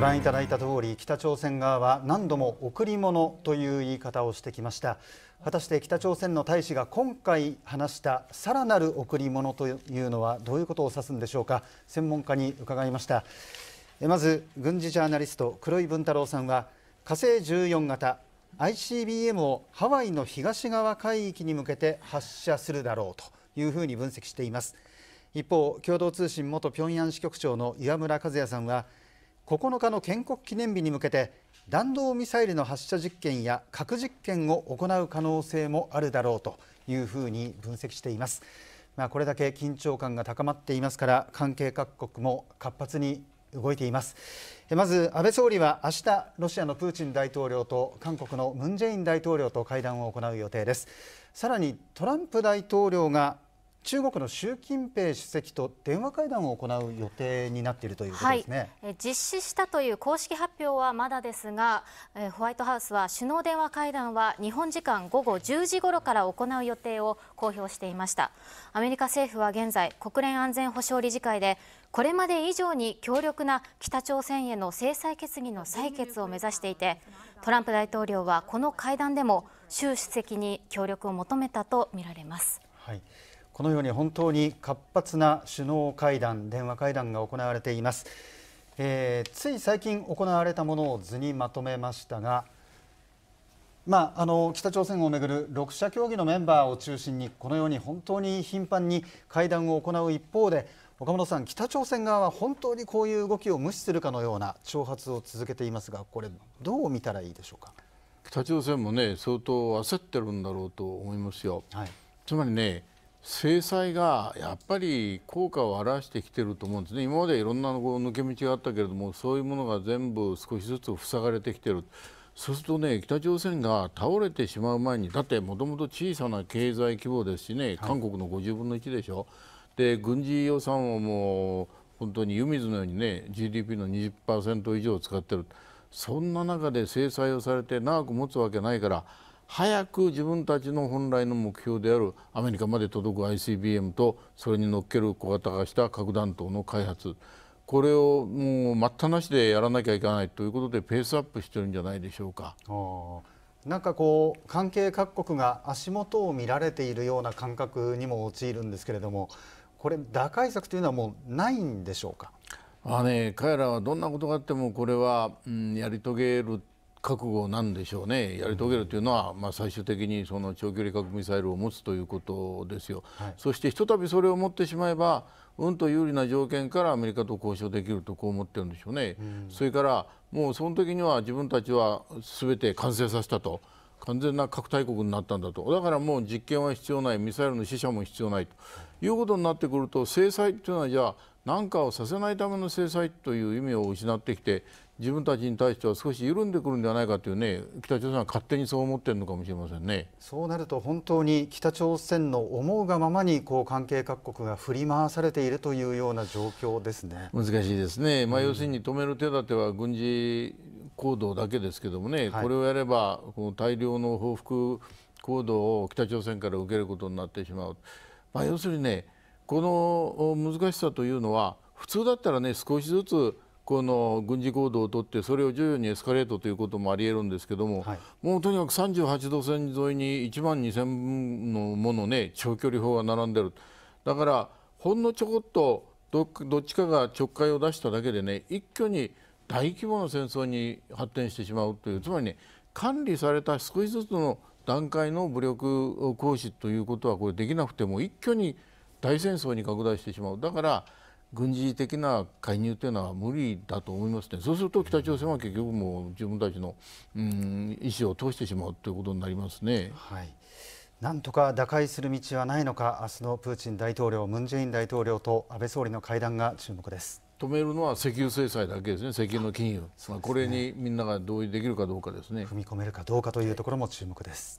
ご覧いただいた通り北朝鮮側は何度も贈り物という言い方をしてきました果たして北朝鮮の大使が今回話したさらなる贈り物というのはどういうことを指すんでしょうか専門家に伺いましたまず軍事ジャーナリスト黒井文太郎さんは火星14型 ICBM をハワイの東側海域に向けて発射するだろうというふうに分析しています一方共同通信元平壌支局長の岩村和也さんは9日の建国記念日に向けて弾道ミサイルの発射実験や核実験を行う可能性もあるだろうというふうに分析しています。まあ、これだけ緊張感が高まっていますから関係各国も活発に動いていますまず安倍総理は明日ロシアのプーチン大統領と韓国のムン・ジェイン大統領と会談を行う予定ですさらにトランプ大統領が中国の習近平主席と電話会談を行う予定になっているということですね、はい、実施したという公式発表はまだですが、えホワイトハウスは首脳電話会談は日本時間午後10時ごろから行う予定を公表していましたアメリカ政府は現在国連安全保障理事会でこれまで以上に強力な北朝鮮への制裁決議の採決を目指していてトランプ大統領はこの会談でも習主席に協力を求めたとみられます。はいこのように本当に活発な首脳会談、電話会談が行われています。えー、つい最近行われたものを図にまとめましたが、まあ、あの北朝鮮をめぐる6者協議のメンバーを中心にこのように本当に頻繁に会談を行う一方で岡本さん、北朝鮮側は本当にこういう動きを無視するかのような挑発を続けていますがこれどう見たらいいでしょうか北朝鮮もね相当焦ってるんだろうと思いますよ。はい、つまりね制裁がやっぱり効果を表してきてると思うんですね、今までいろんな抜け道があったけれども、そういうものが全部少しずつ塞がれてきてる、そうするとね、北朝鮮が倒れてしまう前に、だってもともと小さな経済規模ですしね、韓国の50分の1でしょ、で軍事予算をもう本当に湯水のようにね、GDP の20%以上使ってる、そんな中で制裁をされて長く持つわけないから。早く自分たちの本来の目標であるアメリカまで届く ICBM とそれに乗っける小型化した核弾頭の開発これをもう待ったなしでやらなきゃいけないということでペースアップしてるんじゃないでしょうか。なんかこう関係各国が足元を見られているような感覚にも陥るんですけれどもこれ打開策というのはもうないんでしょうかあね、彼らはどんなことがあってもこれは、うん、やり遂げる覚悟なんでしょうねやり遂げるというのは、まあ、最終的にその長距離核ミサイルを持つということですよ、はい、そしてひとたびそれを持ってしまえばうんと有利な条件からアメリカと交渉できるとこう思ってるんでしょうね、うん、それからもうその時には自分たちはすべて完成させたと完全な核大国になったんだとだからもう実験は必要ないミサイルの死者も必要ないということになってくると制裁というのはじゃあ何かをさせないための制裁という意味を失ってきて自分たちに対しては少し緩んでくるんじゃないかというね北朝鮮は勝手にそう思ってるのかもしれませんねそうなると本当に北朝鮮の思うがままにこう関係各国が振り回されているというような状況ですね難しいですね、まあ、要するに止める手立ては軍事行動だけですけどもね、はい、これをやればこの大量の報復行動を北朝鮮から受けることになってしまう、まあ、要するにねこの難しさというのは普通だったらね少しずつこの軍事行動をとってそれを徐々にエスカレートということもありえるんですけども、はい、もうとにかく38度線沿いに1万2000のものね長距離砲が並んでるだからほんのちょこっとどっちかがちょっかいを出しただけでね一挙に大規模な戦争に発展してしまうというつまりね管理された少しずつの段階の武力行使ということはこれできなくても一挙に大戦争に拡大してしまうだから軍事的な介入というのは無理だと思いますねそうすると北朝鮮は結局もう自分たちの、うん、意思を通してしまうということになりますね。はいなんとか打開する道はないのか、明日のプーチン大統領、ムン・ジェイン大統領と安倍総理の会談が注目です。止めるのは石油制裁だけですね、石油の金融、ね、これにみんなが同意できるかどうかですね。踏み込めるかどうかというところも注目です。